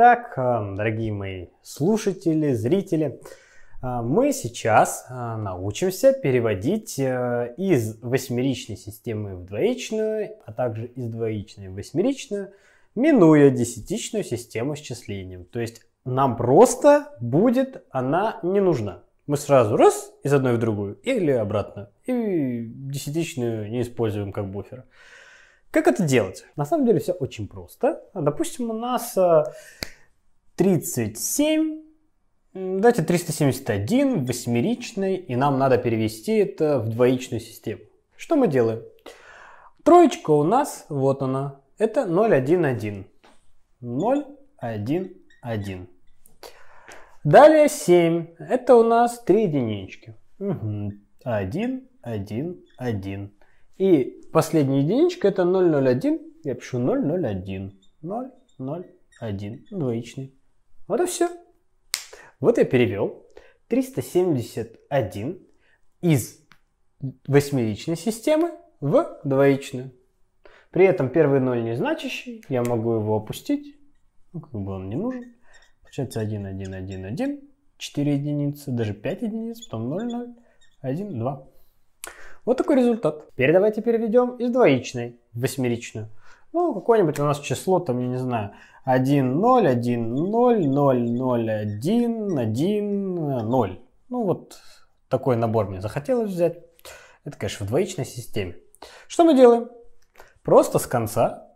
Итак, э, дорогие мои слушатели, зрители, э, мы сейчас э, научимся переводить из восьмеричной системы в двоичную, а также из двоичной в восьмеричную, минуя десятичную систему с То есть нам просто будет она не нужна. Мы сразу раз из одной в другую или обратно. И десятичную не используем как буфер. Как это делать? На самом деле все очень просто. Допустим, у нас 37, э, давайте 371 восьмеричный, и нам надо перевести это в двоичную систему. Что мы делаем? Троечка у нас, вот она, это 0,1,1. 0,1,1. Далее 7. Это у нас 3 единички. Угу. 1, 1, 1. И последняя единичка это 001. Я пишу 001. 001. Двоичный. Вот и все. Вот я перевел 371 из восьмеричной системы в двоичную. При этом первый ноль не значащий, я могу его опустить, ну, как бы он не нужен. Получается 1, 1, 1, 1, 4 единицы, даже 5 единиц, потом 0, 0, 1, 2. Вот такой результат. Теперь давайте переведем из двоичной в восьмеричную. Ну, какое-нибудь у нас число, там, я не знаю, 1, 0, 1, 0, 0, 0, 1, 1, 0. Ну, вот такой набор мне захотелось взять. Это, конечно, в двоичной системе. Что мы делаем? Просто с конца,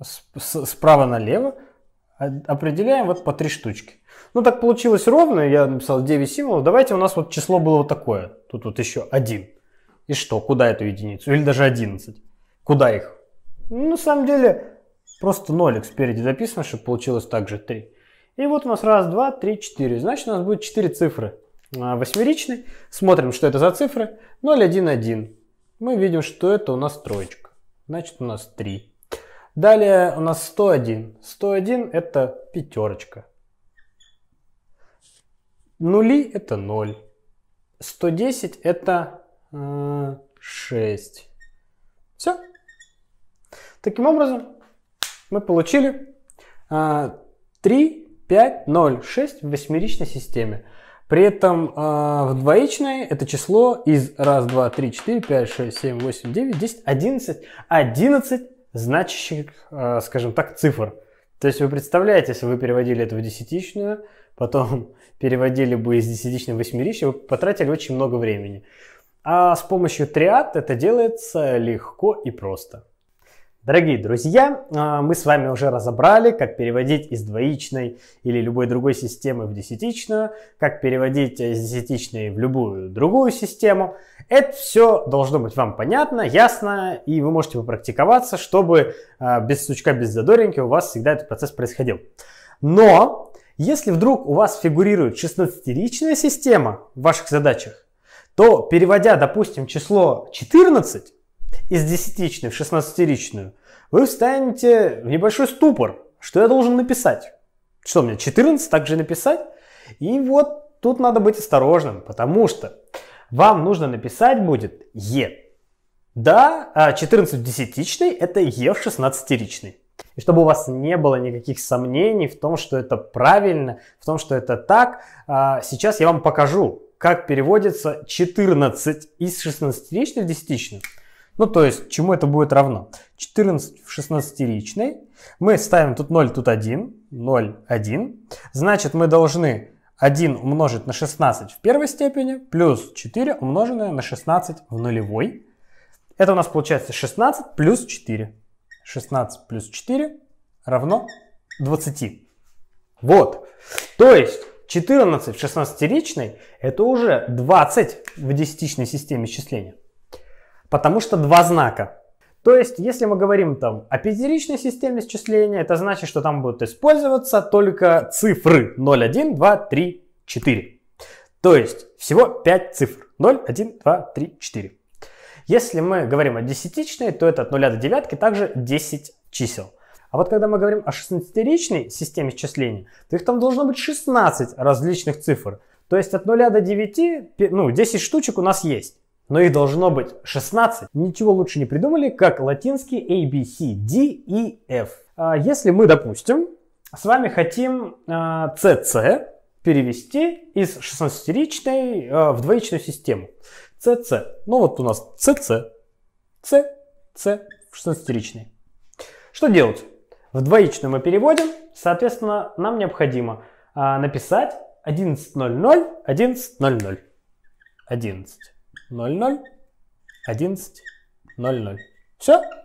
с, с, справа налево, а, определяем вот по три штучки. Ну, так получилось ровно, я написал 9 символов. Давайте у нас вот число было вот такое. Тут вот еще один. И что, куда эту единицу? Или даже 11? Куда их? Ну, на самом деле, просто нолик спереди записано, чтобы получилось также 3. И вот у нас раз, два, три, четыре. Значит, у нас будет четыре цифры а, восьмеричной. Смотрим, что это за цифры. 0, 1, 1. Мы видим, что это у нас троечка. Значит, у нас 3. Далее у нас 101. 101 это пятерочка. Нули это 0. 110 это 6. Все. Таким образом, мы получили 3, 5, 0, 6 в восьмеричной системе. При этом а, в двоичной это число из 1, 2, 3, 4, 5, 6, 7, 8, 9, 10, 11, 11 значащих, а, скажем так, цифр. То есть вы представляете, если вы переводили это в десятичную, потом переводили бы из десятичной в восьмеричную, вы потратили очень много времени. А с помощью триад это делается легко и просто. Дорогие друзья, а, мы с вами уже разобрали, как переводить из двоичной или любой другой системы в десятичную, как переводить из десятичной в любую другую систему. Это все должно быть вам понятно, ясно, и вы можете попрактиковаться, чтобы а, без сучка, без задоринки у вас всегда этот процесс происходил. Но если вдруг у вас фигурирует 16-личная система в ваших задачах, то переводя, допустим, число 14 из десятичной в шестнадцатеричную, вы встанете в небольшой ступор, что я должен написать. Что мне, 14 также написать? И вот тут надо быть осторожным, потому что вам нужно написать будет Е. Да, 14 а в десятичной – это Е в шестнадцатеричной. И чтобы у вас не было никаких сомнений в том, что это правильно, в том, что это так, а, сейчас я вам покажу, как переводится 14 из 16-ричной в 10 Ну, то есть, чему это будет равно? 14 в 16-ричной. Мы ставим тут 0, тут 1. 0, 1. Значит, мы должны 1 умножить на 16 в первой степени, плюс 4 умноженное на 16 в нулевой. Это у нас получается 16 плюс 4. 16 плюс 4 равно 20. Вот. То есть, 14 в 16-ричной – это уже 20 в десятичной системе счисления. Потому что два знака. То есть, если мы говорим там о пятиричной системе счисления, это значит, что там будут использоваться только цифры 0, 1, 2, 3, 4. То есть, всего 5 цифр. 0, 1, 2, 3, 4. Если мы говорим о десятичной, то это от 0 до 9 также 10 чисел. А вот когда мы говорим о 16-ричной системе счисления, то их там должно быть 16 различных цифр. То есть от 0 до 9, ну, 10 штучек у нас есть. Но их должно быть 16. Ничего лучше не придумали, как латинские A, B, C, D и F. А если мы, допустим, с вами хотим CC а, перевести из 16-ричной а, в двоичную систему. CC. Ну вот у нас CC, C, C в 16-ричной. Что делать? В двоичном мы переводим, соответственно, нам необходимо а, написать 11.00, 11.00, 11.00, 11.00. Все,